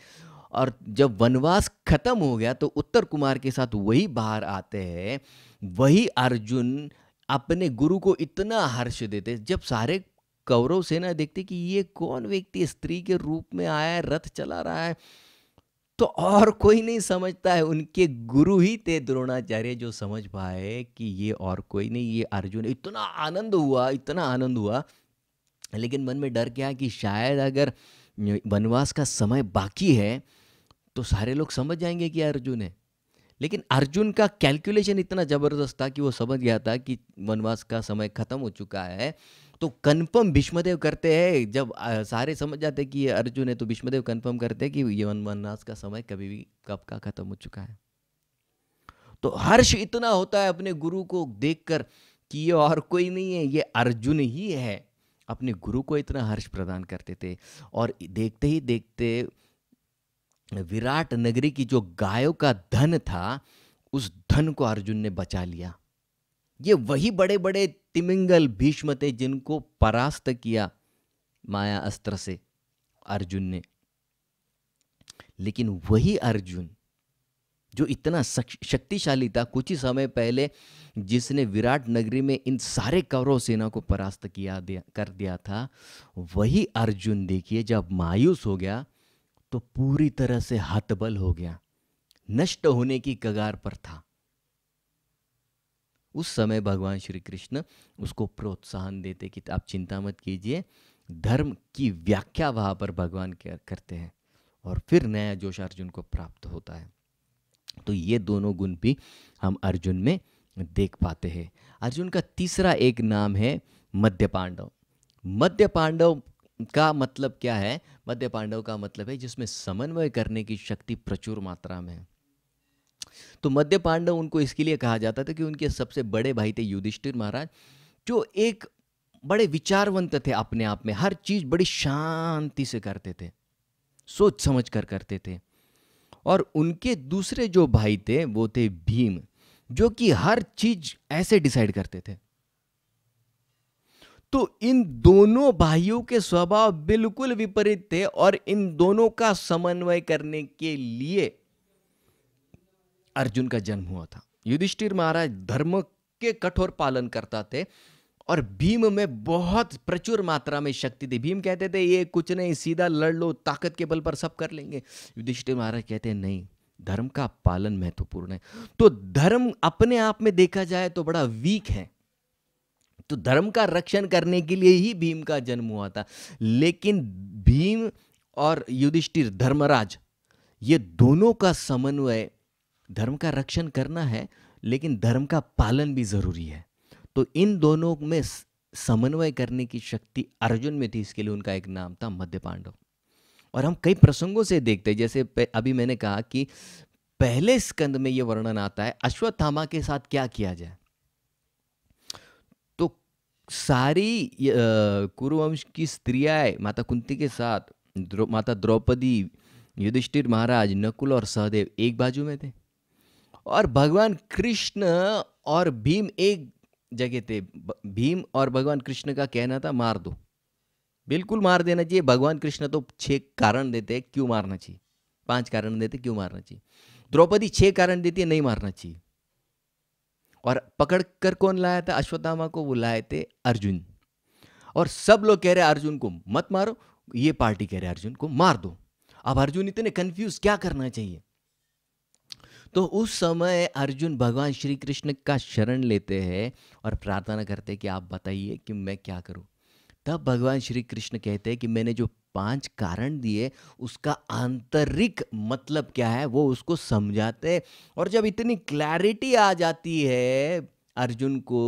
और जब वनवास खत्म हो गया तो उत्तर कुमार के साथ वही बाहर आते हैं वही अर्जुन अपने गुरु को इतना हर्ष देते जब सारे कौरव सेना देखते कि ये कौन व्यक्ति स्त्री के रूप में आया है रथ चला रहा है तो और कोई नहीं समझता है उनके गुरु ही थे द्रोणाचार्य जो समझ पाए कि ये और कोई नहीं ये अर्जुन इतना आनंद हुआ इतना आनंद हुआ लेकिन मन में डर गया कि शायद अगर वनवास का समय बाकी है तो सारे लोग समझ जाएंगे कि अर्जुन है लेकिन अर्जुन का कैलकुलेशन इतना ज़बरदस्त था कि वो समझ गया था कि वनवास का समय ख़त्म हो चुका है तो कन्फर्म भीष्मदेव करते हैं जब सारे समझ जाते हैं कि ये अर्जुन है तो भीष्मदेव कन्फर्म करते हैं कि ये वनवास का समय कभी भी कब का खत्म हो चुका है तो हर्ष इतना होता है अपने गुरु को देखकर कि ये और कोई नहीं है ये अर्जुन ही है अपने गुरु को इतना हर्ष प्रदान करते थे और देखते ही देखते विराट नगरी की जो गायों का धन था उस धन को अर्जुन ने बचा लिया ये वही बड़े बड़े तिमिंगल भीष्म थे जिनको परास्त किया माया अस्त्र से अर्जुन ने लेकिन वही अर्जुन जो इतना शक्तिशाली था कुछ ही समय पहले जिसने विराट नगरी में इन सारे कौरव सेना को परास्त किया दिया कर दिया था वही अर्जुन देखिए जब मायूस हो गया तो पूरी तरह से हतबल हो गया नष्ट होने की कगार पर था उस समय भगवान श्री कृष्ण उसको प्रोत्साहन देते कि आप चिंता मत कीजिए धर्म की व्याख्या वहाँ पर भगवान करते हैं और फिर नया जोश अर्जुन को प्राप्त होता है तो ये दोनों गुण भी हम अर्जुन में देख पाते हैं अर्जुन का तीसरा एक नाम है मध्य पांडव मध्य पांडव का मतलब क्या है मध्य पांडव का मतलब है जिसमें समन्वय करने की शक्ति प्रचुर मात्रा में है तो मध्य पांडव उनको इसके लिए कहा जाता था कि उनके सबसे बड़े भाई थे युधिष्ठिर महाराज जो एक बड़े विचारवंत थे अपने आप में हर चीज़ बड़ी शांति से करते थे सोच समझ कर करते थे और उनके दूसरे जो भाई थे वो थे भीम जो कि हर चीज ऐसे डिसाइड करते थे तो इन दोनों भाइयों के स्वभाव बिल्कुल विपरीत थे और इन दोनों का समन्वय करने के लिए अर्जुन का जन्म हुआ था युधिष्ठिर महाराज धर्म के कठोर पालन करता थे और भीम में बहुत प्रचुर मात्रा में शक्ति थी भीम कहते थे ये कुछ नहीं सीधा लड़ लो ताकत के बल पर सब कर लेंगे युधिष्ठिर महाराज कहते हैं नहीं धर्म का पालन महत्वपूर्ण है तो धर्म अपने आप में देखा जाए तो बड़ा वीक है तो धर्म का रक्षण करने के लिए ही भीम का जन्म हुआ था लेकिन भीम और युधिष्ठिर धर्मराज ये दोनों का समन्वय धर्म का रक्षण करना है लेकिन धर्म का पालन भी ज़रूरी है तो इन दोनों में समन्वय करने की शक्ति अर्जुन में थी इसके लिए उनका एक नाम था मध्य पांडव और हम कई प्रसंगों से देखते हैं जैसे अभी मैंने कहा कि पहले स्कंद में यह वर्णन आता है अश्वत्थामा के साथ क्या किया जाए तो सारी कुरुवंश की स्त्रियाएं माता कुंती के साथ द्रो, माता द्रौपदी युधिष्ठिर महाराज नकुल और सहदेव एक बाजू में थे और भगवान कृष्ण और भीम एक जगह थे भीम और भगवान कृष्ण का कहना था मार दो बिल्कुल मार देना चाहिए भगवान कृष्ण तो छह कारण देते हैं क्यों मारना चाहिए पांच कारण देते क्यों मारना चाहिए द्रौपदी छः कारण देती है नहीं मारना चाहिए और पकड़ कर कौन लाया था अश्वत्थामा को वो लाए थे अर्जुन और सब लोग कह रहे अर्जुन को मत मारो ये पार्टी कह रहे अर्जुन को मार दो अब अर्जुन इतने कंफ्यूज क्या करना चाहिए तो उस समय अर्जुन भगवान श्री कृष्ण का शरण लेते हैं और प्रार्थना करते हैं कि आप बताइए कि मैं क्या करूं तब भगवान श्री कृष्ण कहते हैं कि मैंने जो पांच कारण दिए उसका आंतरिक मतलब क्या है वो उसको समझाते और जब इतनी क्लैरिटी आ जाती है अर्जुन को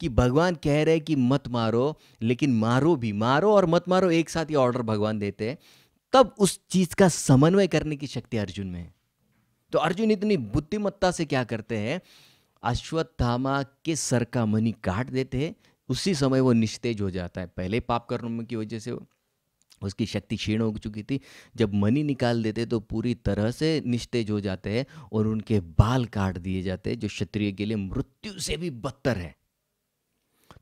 कि भगवान कह रहे कि मत मारो लेकिन मारो भी मारो और मत मारो एक साथ ही ऑर्डर भगवान देते तब उस चीज़ का समन्वय करने की शक्ति अर्जुन में है तो अर्जुन इतनी बुद्धिमत्ता से क्या करते हैं अश्वत्थामा के सर का मनी काट देते हैं उसी समय वो निस्तेज हो जाता है पहले पाप कर्म की वजह से उसकी शक्ति क्षीण हो चुकी थी जब मनी निकाल देते तो पूरी तरह से निस्तेज हो जाते हैं और उनके बाल काट दिए जाते हैं जो क्षत्रिय के लिए मृत्यु से भी बदतर है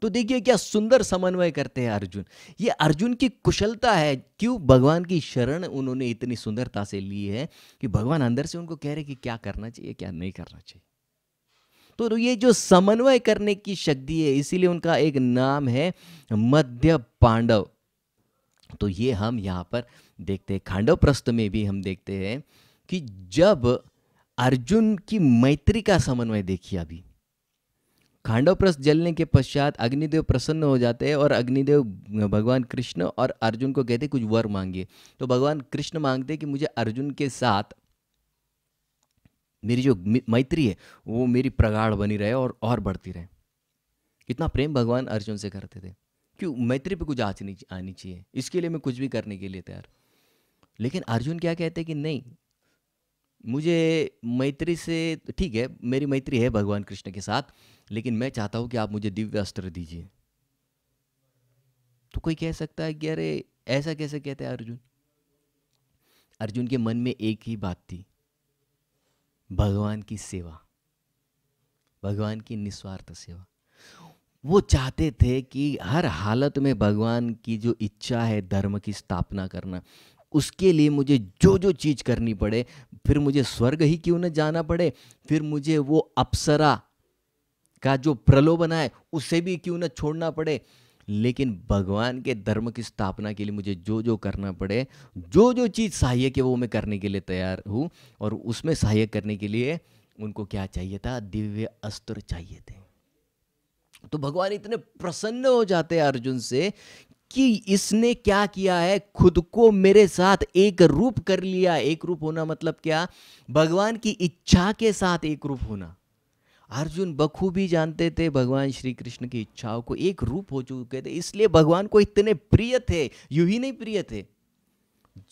तो देखिए क्या सुंदर समन्वय करते हैं अर्जुन ये अर्जुन की कुशलता है क्यों भगवान की शरण उन्होंने इतनी सुंदरता से ली है कि भगवान अंदर से उनको कह रहे कि क्या करना चाहिए क्या नहीं करना चाहिए तो ये जो समन्वय करने की शक्ति है इसीलिए उनका एक नाम है मध्य पांडव तो ये हम यहां पर देखते हैं खांडव प्रस्थ में भी हम देखते हैं कि जब अर्जुन की मैत्री का समन्वय देखिए अभी खांडव जलने के पश्चात अग्निदेव प्रसन्न हो जाते हैं और अग्निदेव भगवान कृष्ण और अर्जुन को कहते कुछ वर मांगिए तो भगवान कृष्ण मांगते कि मुझे अर्जुन के साथ मेरी जो मैत्री है वो मेरी प्रगाढ़ बनी रहे और और बढ़ती रहे कितना प्रेम भगवान अर्जुन से करते थे क्यों मैत्री पे कुछ आचनी आनी चाहिए इसके लिए मैं कुछ भी करने के लिए तैयार लेकिन अर्जुन क्या कहते कि नहीं मुझे मैत्री से ठीक है मेरी मैत्री है भगवान कृष्ण के साथ लेकिन मैं चाहता हूं कि आप मुझे दिव्य अस्त्र दीजिए तो कोई कह सकता है कि अरे ऐसा कैसे कहते हैं अर्जुन अर्जुन के मन में एक ही बात थी भगवान की सेवा भगवान की निस्वार्थ सेवा वो चाहते थे कि हर हालत में भगवान की जो इच्छा है धर्म की स्थापना करना उसके लिए मुझे जो जो चीज़ करनी पड़े फिर मुझे स्वर्ग ही क्यों न जाना पड़े फिर मुझे वो अप्सरा का जो प्रलोभन है उसे भी क्यों ना छोड़ना पड़े लेकिन भगवान के धर्म की स्थापना के लिए मुझे जो जो करना पड़े जो जो चीज़ सहायक है वो मैं करने के लिए तैयार हूँ और उसमें सहायक करने के लिए उनको क्या चाहिए था दिव्य अस्त्र चाहिए थे तो भगवान इतने प्रसन्न हो जाते हैं अर्जुन से कि इसने क्या किया है खुद को मेरे साथ एक रूप कर लिया एक रूप होना मतलब क्या भगवान की इच्छा के साथ एक रूप होना अर्जुन बखूबी जानते थे भगवान श्री कृष्ण की इच्छाओं को एक रूप हो चुके थे इसलिए भगवान को इतने प्रिय थे यू ही नहीं प्रिय थे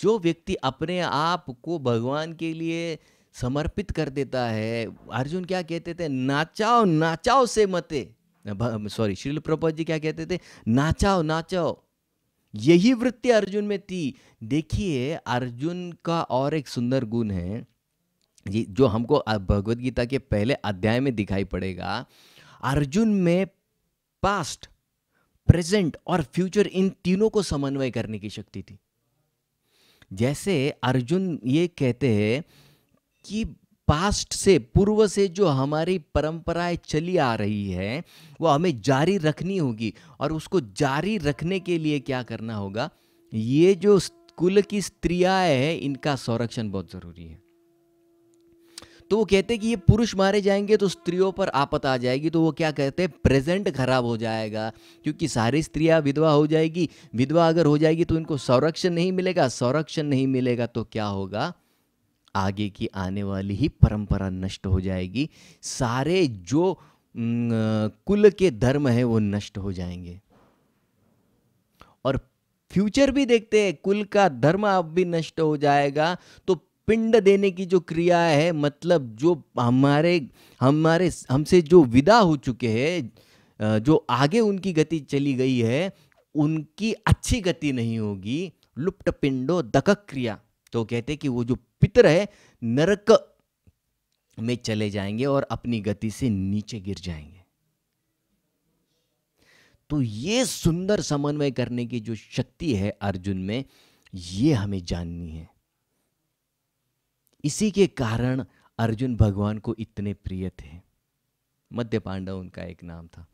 जो व्यक्ति अपने आप को भगवान के लिए समर्पित कर देता है अर्जुन क्या कहते थे नाचाओ नाचाओ से मते सॉरी श्रील प्रभा जी क्या कहते थे नाचाओ नाचाओ यही वृत्ति अर्जुन में थी देखिए अर्जुन का और एक सुंदर गुण है जी जो हमको भगवत गीता के पहले अध्याय में दिखाई पड़ेगा अर्जुन में पास्ट प्रेजेंट और फ्यूचर इन तीनों को समन्वय करने की शक्ति थी जैसे अर्जुन ये कहते हैं कि पास्ट से पूर्व से जो हमारी परंपराएं चली आ रही है वो हमें जारी रखनी होगी और उसको जारी रखने के लिए क्या करना होगा ये जो कुल की स्त्रियां हैं इनका संरक्षण बहुत ज़रूरी है तो वो कहते हैं कि ये पुरुष मारे जाएंगे तो स्त्रियों पर आपत आ जाएगी तो वो क्या कहते हैं प्रेजेंट खराब हो जाएगा क्योंकि सारी स्त्रियां विधवा हो जाएगी विधवा अगर हो जाएगी तो इनको संरक्षण नहीं मिलेगा संरक्षण नहीं मिलेगा तो क्या होगा आगे की आने वाली ही परंपरा नष्ट हो जाएगी सारे जो कुल के धर्म है वो नष्ट हो जाएंगे और फ्यूचर भी देखते हैं कुल का धर्म अब भी नष्ट हो जाएगा तो पिंड देने की जो क्रिया है मतलब जो हमारे हमारे हमसे जो विदा हो चुके हैं जो आगे उनकी गति चली गई है उनकी अच्छी गति नहीं होगी लुप्त पिंडो दकक क्रिया तो कहते कि वो जो पितर है नरक में चले जाएंगे और अपनी गति से नीचे गिर जाएंगे तो ये सुंदर समन्वय करने की जो शक्ति है अर्जुन में ये हमें जाननी है इसी के कारण अर्जुन भगवान को इतने प्रिय थे मध्य पांडव उनका एक नाम था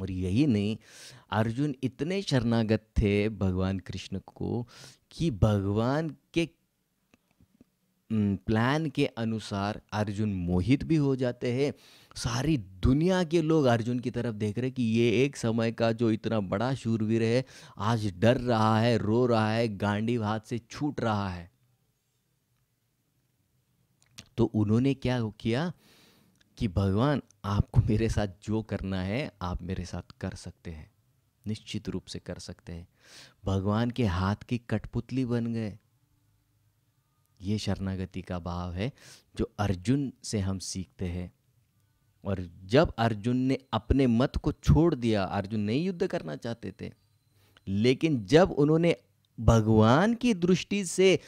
और यही नहीं अर्जुन इतने शरणागत थे भगवान कृष्ण को कि भगवान के प्लान के अनुसार अर्जुन मोहित भी हो जाते हैं सारी दुनिया के लोग अर्जुन की तरफ देख रहे हैं कि ये एक समय का जो इतना बड़ा शूरवीर है आज डर रहा है रो रहा है गांडी हाथ से छूट रहा है तो उन्होंने क्या किया कि भगवान आपको मेरे साथ जो करना है आप मेरे साथ कर सकते हैं निश्चित रूप से कर सकते हैं भगवान के हाथ की कठपुतली बन गए ये शरणागति का भाव है जो अर्जुन से हम सीखते हैं और जब अर्जुन ने अपने मत को छोड़ दिया अर्जुन नहीं युद्ध करना चाहते थे लेकिन जब उन्होंने भगवान की दृष्टि से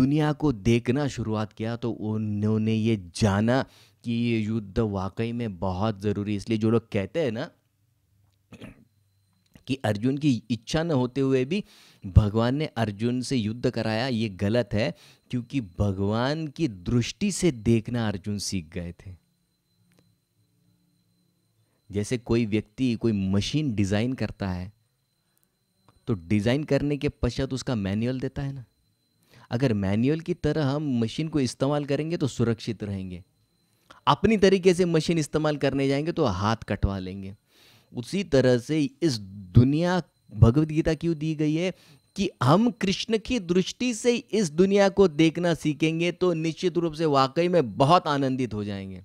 दुनिया को देखना शुरुआत किया तो उन्होंने ये जाना कि ये युद्ध वाकई में बहुत ज़रूरी इसलिए जो लोग कहते हैं ना कि अर्जुन की इच्छा न होते हुए भी भगवान ने अर्जुन से युद्ध कराया ये गलत है क्योंकि भगवान की दृष्टि से देखना अर्जुन सीख गए थे जैसे कोई व्यक्ति कोई मशीन डिज़ाइन करता है तो डिज़ाइन करने के पश्चात उसका मैनुअल देता है ना अगर मैनुअल की तरह हम मशीन को इस्तेमाल करेंगे तो सुरक्षित रहेंगे अपनी तरीके से मशीन इस्तेमाल करने जाएंगे तो हाथ कटवा लेंगे उसी तरह से इस दुनिया भगवदगीता क्यों दी गई है कि हम कृष्ण की दृष्टि से इस दुनिया को देखना सीखेंगे तो निश्चित रूप से वाकई में बहुत आनंदित हो जाएंगे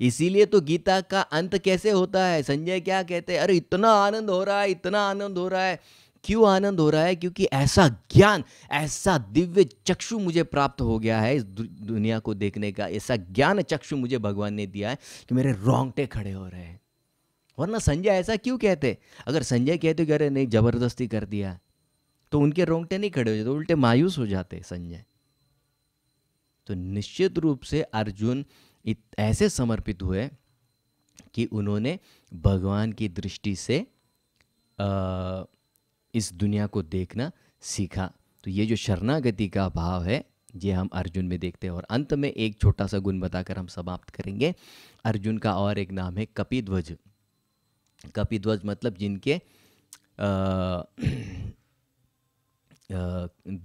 इसीलिए तो गीता का अंत कैसे होता है संजय क्या कहते हैं अरे इतना आनंद हो रहा है इतना आनंद हो रहा है क्यों आनंद हो रहा है क्योंकि ऐसा ज्ञान ऐसा दिव्य चक्षु मुझे प्राप्त हो गया है इस दुनिया को देखने का ऐसा ज्ञान चक्षु मुझे भगवान ने दिया है कि मेरे रोंगटे खड़े हो रहे हैं वरना संजय ऐसा क्यों कहते अगर संजय कहते कि अरे नहीं जबरदस्ती कर दिया तो उनके रोंगटे नहीं खड़े हो जाते उल्टे मायूस हो जाते संजय तो निश्चित रूप से अर्जुन ऐसे समर्पित हुए कि उन्होंने भगवान की दृष्टि से आ, इस दुनिया को देखना सीखा तो ये जो शरणागति का भाव है ये हम अर्जुन में देखते हैं और अंत में एक छोटा सा गुण बताकर हम समाप्त करेंगे अर्जुन का और एक नाम है कपिध्वज कपिध्वज मतलब जिनके आ, आ,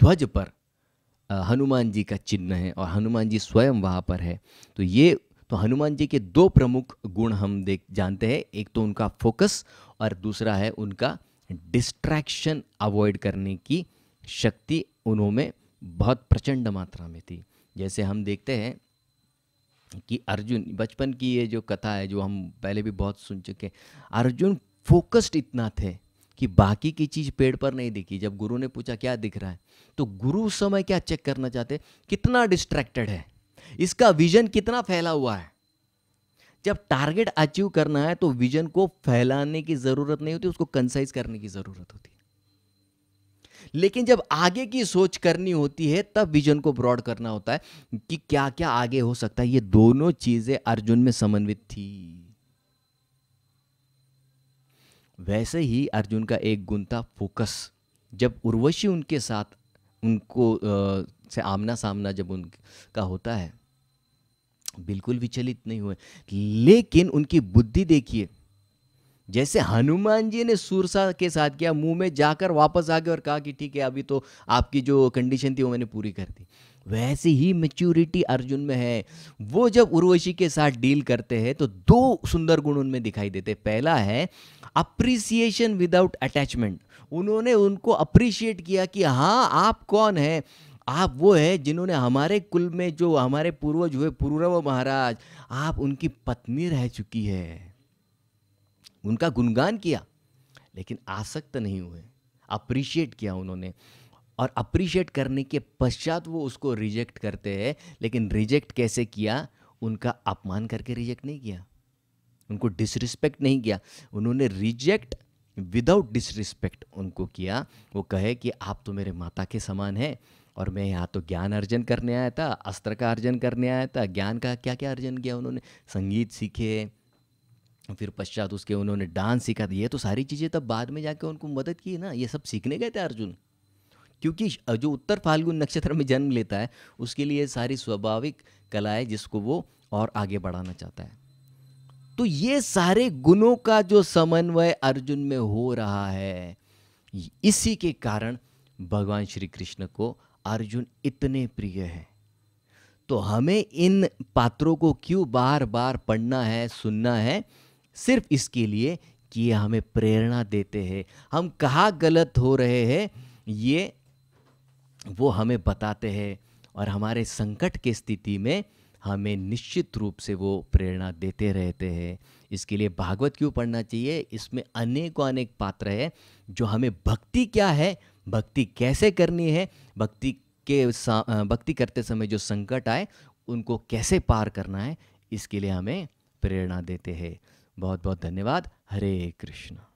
ध्वज पर हनुमान जी का चिन्ह है और हनुमान जी स्वयं वहाँ पर है तो ये तो हनुमान जी के दो प्रमुख गुण हम देख जानते हैं एक तो उनका फोकस और दूसरा है उनका डिस्ट्रैक्शन अवॉइड करने की शक्ति उन्होंने बहुत प्रचंड मात्रा में थी जैसे हम देखते हैं कि अर्जुन बचपन की ये जो कथा है जो हम पहले भी बहुत सुन चुके हैं अर्जुन फोकस्ड इतना थे कि बाकी की चीज़ पेड़ पर नहीं दिखी जब गुरु ने पूछा क्या दिख रहा है तो गुरु उस समय क्या चेक करना चाहते कितना डिस्ट्रैक्टेड है इसका विजन कितना फैला हुआ है जब टारगेट अचीव करना है तो विजन को फैलाने की ज़रूरत नहीं होती उसको कंसाइज करने की ज़रूरत होती है लेकिन जब आगे की सोच करनी होती है तब विजन को ब्रॉड करना होता है कि क्या क्या आगे हो सकता है ये दोनों चीज़ें अर्जुन में समन्वित थी वैसे ही अर्जुन का एक गुण था फोकस जब उर्वशी उनके साथ उनको आ, से आमना सामना जब उनका होता है बिल्कुल विचलित नहीं हुए लेकिन उनकी बुद्धि देखिए जैसे हनुमान जी ने सुरसा के साथ किया मुंह में जाकर वापस आ गए और कहा कि ठीक है अभी तो आपकी जो कंडीशन थी वो मैंने पूरी कर दी वैसे ही मेच्योरिटी अर्जुन में है वो जब उर्वशी के साथ डील करते हैं तो दो सुंदर गुण उनमें दिखाई देते पहला है अप्रिसिएशन विदाउट अटैचमेंट उन्होंने उनको अप्रिशिएट किया कि हाँ आप कौन हैं आप वो है जिन्होंने हमारे कुल में जो हमारे पूर्वज हुए पूर्व महाराज आप उनकी पत्नी रह चुकी है उनका गुणगान किया लेकिन आसक्त नहीं हुए अप्रिशिएट किया उन्होंने और अप्रिशिएट करने के पश्चात वो उसको रिजेक्ट करते हैं लेकिन रिजेक्ट कैसे किया उनका अपमान करके रिजेक्ट नहीं किया उनको डिसरिस्पेक्ट नहीं किया उन्होंने रिजेक्ट विदाउट डिसरिस्पेक्ट उनको किया वो कहे कि आप तो मेरे माता के समान हैं और मैं यहाँ तो ज्ञान अर्जन करने आया था अस्त्र का अर्जन करने आया था ज्ञान का क्या क्या अर्जन किया उन्होंने संगीत सीखे फिर पश्चात उसके उन्होंने डांस सीखा था ये तो सारी चीज़ें तब बाद में जाके उनको मदद की ना ये सब सीखने गए थे अर्जुन क्योंकि जो उत्तर फाल्गुन नक्षत्र में जन्म लेता है उसके लिए सारी स्वाभाविक कला है जिसको वो और आगे बढ़ाना चाहता है तो ये सारे गुणों का जो समन्वय अर्जुन में हो रहा है इसी के कारण भगवान श्री कृष्ण को अर्जुन इतने प्रिय हैं तो हमें इन पात्रों को क्यों बार बार पढ़ना है सुनना है सिर्फ इसके लिए कि ये हमें प्रेरणा देते हैं हम कहाँ गलत हो रहे हैं ये वो हमें बताते हैं और हमारे संकट के स्थिति में हमें निश्चित रूप से वो प्रेरणा देते रहते हैं इसके लिए भागवत क्यों पढ़ना चाहिए इसमें अनेकों अनेक पात्र है जो हमें भक्ति क्या है भक्ति कैसे करनी है भक्ति के भक्ति करते समय जो संकट आए उनको कैसे पार करना है इसके लिए हमें प्रेरणा देते हैं बहुत बहुत धन्यवाद हरे कृष्ण